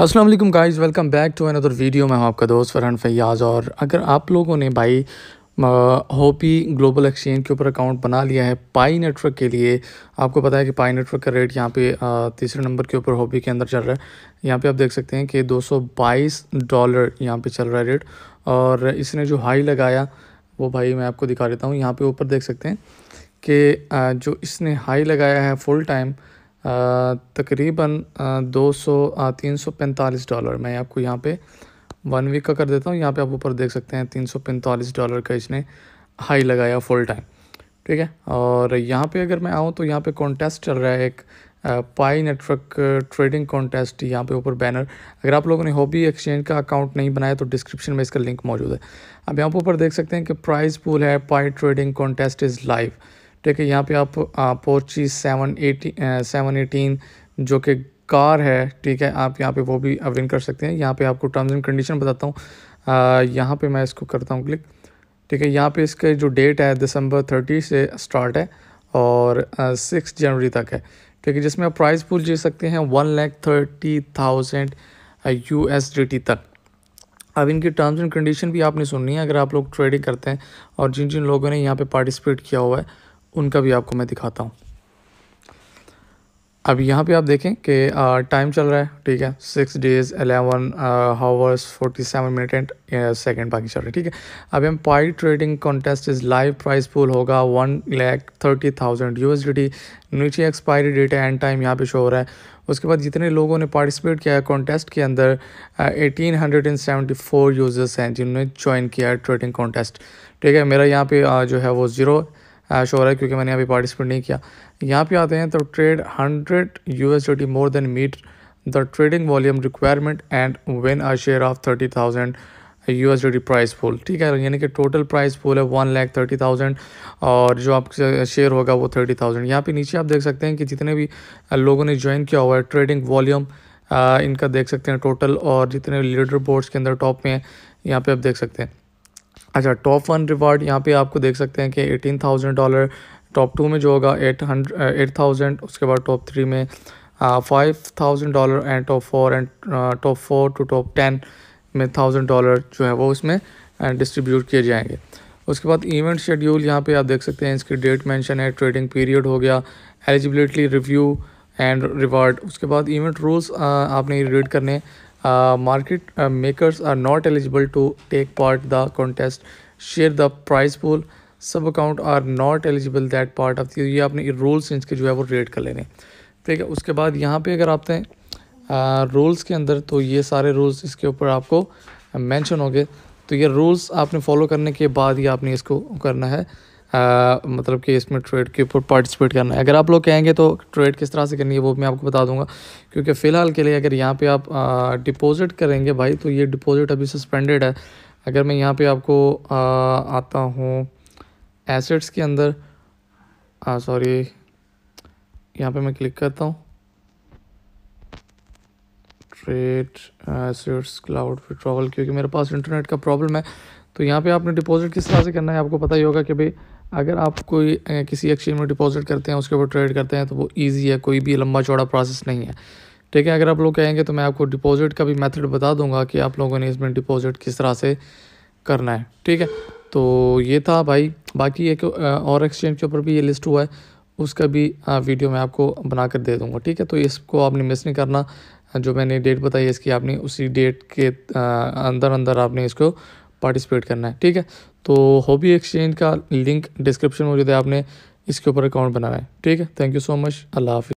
Aslam guys welcome back to another video मैं हूं आपका दोस्त फरहान फैयाज़ और अगर आप लोगों ने भाई होपी ग्लोबल एक्सचेंज के ऊपर अकाउंट बना लिया है पाई नेटवर्क के लिए आपको पता है कि पाई नेटवर्क का रेट यहाँ पे तीसरे नंबर के ऊपर होपी के अंदर चल रहा है यहाँ पे आप देख सकते हैं कि 222 डॉलर यहाँ पे चल रहा है रेट और इसने जो हाई लगाया वो भाई मैं आपको दिखा देता हूँ यहाँ पर ऊपर देख सकते हैं कि जो इसने हाई लगाया है फुल टाइम तकरीबन दो सौ तीन सौ पैंतालीस डॉलर मैं आपको यहाँ पे वन वीक का कर देता हूँ यहाँ पे आप ऊपर देख सकते हैं तीन सौ पैंतालीस डॉलर का इसने हाई लगाया फुल टाइम ठीक है और यहाँ पे अगर मैं आऊँ तो यहाँ पे कॉन्टेस्ट चल रहा है एक पाई नेटवर्क ट्रेडिंग कॉन्टेस्ट यहाँ पे ऊपर बैनर अगर आप लोगों ने हॉबी एक्सचेंज का अकाउंट नहीं बनाया तो डिस्क्रिप्शन में इसका लिंक मौजूद है अब यहाँ पर ऊपर देख सकते हैं कि प्राइज पूल है Pi trading contest is live ठीक है यहाँ पे आप पोर्ची सेवन एटी सेवन एटीन जो कि कार है ठीक है आप यहाँ पे वो भी विन कर सकते हैं यहाँ पे आपको टर्म्स एंड कंडीशन बताता हूँ यहाँ पे मैं इसको करता हूँ क्लिक ठीक है यहाँ पे इसके जो डेट है दिसंबर थर्टी से स्टार्ट है और सिक्स जनवरी तक है ठीक है जिसमें आप प्राइस पूल जी सकते हैं one lakh thirty thousand U S D T तक अब इनकी टर्म्स एंड कंडीशन भी आपने सुननी है अगर आप लोग ट्रेडिंग करते हैं और जिन जिन लोगों ने यहाँ पे पार्टिसिपेट किया हुआ है उनका भी आपको मैं दिखाता हूँ अब यहाँ पे आप देखें कि टाइम चल रहा है ठीक है six days eleven hours forty seven minute and second बाकी चल रहा है ठीक है अब हम Pi trading contest is live price pool होगा one lakh thirty thousand U S D नीचे एक्सपायरी डेट है एंड टाइम यहाँ पे शो हो रहा है उसके बाद जितने लोगों ने पार्टिसिपेट किया है कॉन्टेस्ट के अंदर eighteen hundred and seventy four users हैं जिन्होंने ज्वाइन किया है ट्रेडिंग कॉन्टेस्ट ठीक है मेरा यहाँ पे जो है वो ज़ीरो ऐश हो रहा है क्योंकि मैंने अभी पार्टिसिपेट नहीं किया यहाँ पे आते हैं तो trade hundred U S D more than meet the trading volume requirement and win a share of thirty thousand U S D price pool ठीक है यानी कि टोटल प्राइस पूल है वन लैख थर्टी थाउजेंड और जो आप शेयर होगा वो थर्टी थाउजेंड यहाँ पे नीचे आप देख सकते हैं कि जितने भी लोगों ने ज्वाइन किया हुआ है ट्रेडिंग वॉल्यूम इनका देख सकते हैं टोटल और जितने लीडर बोर्ड्स के अंदर टॉप में हैं यहाँ पे आप देख सकते हैं अच्छा टॉप वन रिवार्ड यहाँ पे आपको देख सकते हैं कि eighteen thousand dollar top two में जो होगा एट हंड्रेड एट थाउजेंड उसके बाद टॉप थ्री में five thousand dollar and top four and top four to top ten में थाउजेंड डॉलर जो है वो उसमें डिस्ट्रीब्यूट uh, किए जाएंगे उसके बाद इवेंट शेड्यूल यहाँ पे आप देख सकते हैं इसकी डेट मैंशन है ट्रेडिंग पीरियड हो गया एलिजिबिलिटी रिव्यू एंड रिवार्ड उसके बाद इवेंट रूल्स uh, आपने रीड करने uh, market uh, makers are not eligible to take part the contest share the prize pool sub account are not eligible that part of ये आपने rules इनके जो है वो रेड कर लेने ठीक है उसके बाद यहाँ पे अगर आप हैं रूल्स uh, के अंदर तो ये सारे रूल्स इसके ऊपर आपको मेंशन होंगे तो ये रूल्स आपने फॉलो करने के बाद ही आपने इसको करना है आ, मतलब कि इसमें ट्रेड के ऊपर पार्टिसिपेट करना है अगर आप लोग कहेंगे तो ट्रेड किस तरह से करनी है वो मैं आपको बता दूंगा क्योंकि फ़िलहाल के लिए अगर यहाँ पे आप डिपॉजिट करेंगे भाई तो ये डिपॉजिट अभी सस्पेंडेड है अगर मैं यहाँ पे आपको आ, आता हूँ एसेट्स के अंदर सॉरी यहाँ पे मैं क्लिक करता हूँ रेट एसेट्स क्लाउड विड्रॉवल क्योंकि मेरे पास इंटरनेट का प्रॉब्लम है तो यहाँ पे आपने डिपॉजिट किस तरह से करना है आपको पता ही होगा कि भाई अगर आप कोई uh, किसी एक्सचेंज में डिपॉजिट करते हैं उसके ऊपर ट्रेड करते हैं तो वो ईजी है कोई भी लंबा चौड़ा प्रोसेस नहीं है ठीक है अगर आप लोग कहेंगे तो मैं आपको डिपॉजिट का भी मेथड बता दूंगा कि आप लोगों ने इसमें डिपॉजिट किस तरह से करना है ठीक है तो ये था भाई बाकी एक uh, और एक्सचेंज के ऊपर भी ये लिस्ट हुआ है उसका भी वीडियो uh, मैं आपको बना कर दे दूँगा ठीक है तो इसको आपने मिस नहीं करना हाँ, जो मैंने डेट बताई है इसकी आपने उसी डेट के अंदर अंदर आपने इसको पार्टिसिपेट करना है ठीक है तो हॉबी एक्सचेंज का लिंक डिस्क्रिप्शन में मौजूद है आपने इसके ऊपर अकाउंट बनाना है ठीक है थैंक यू सो मच अल्लाह हाफि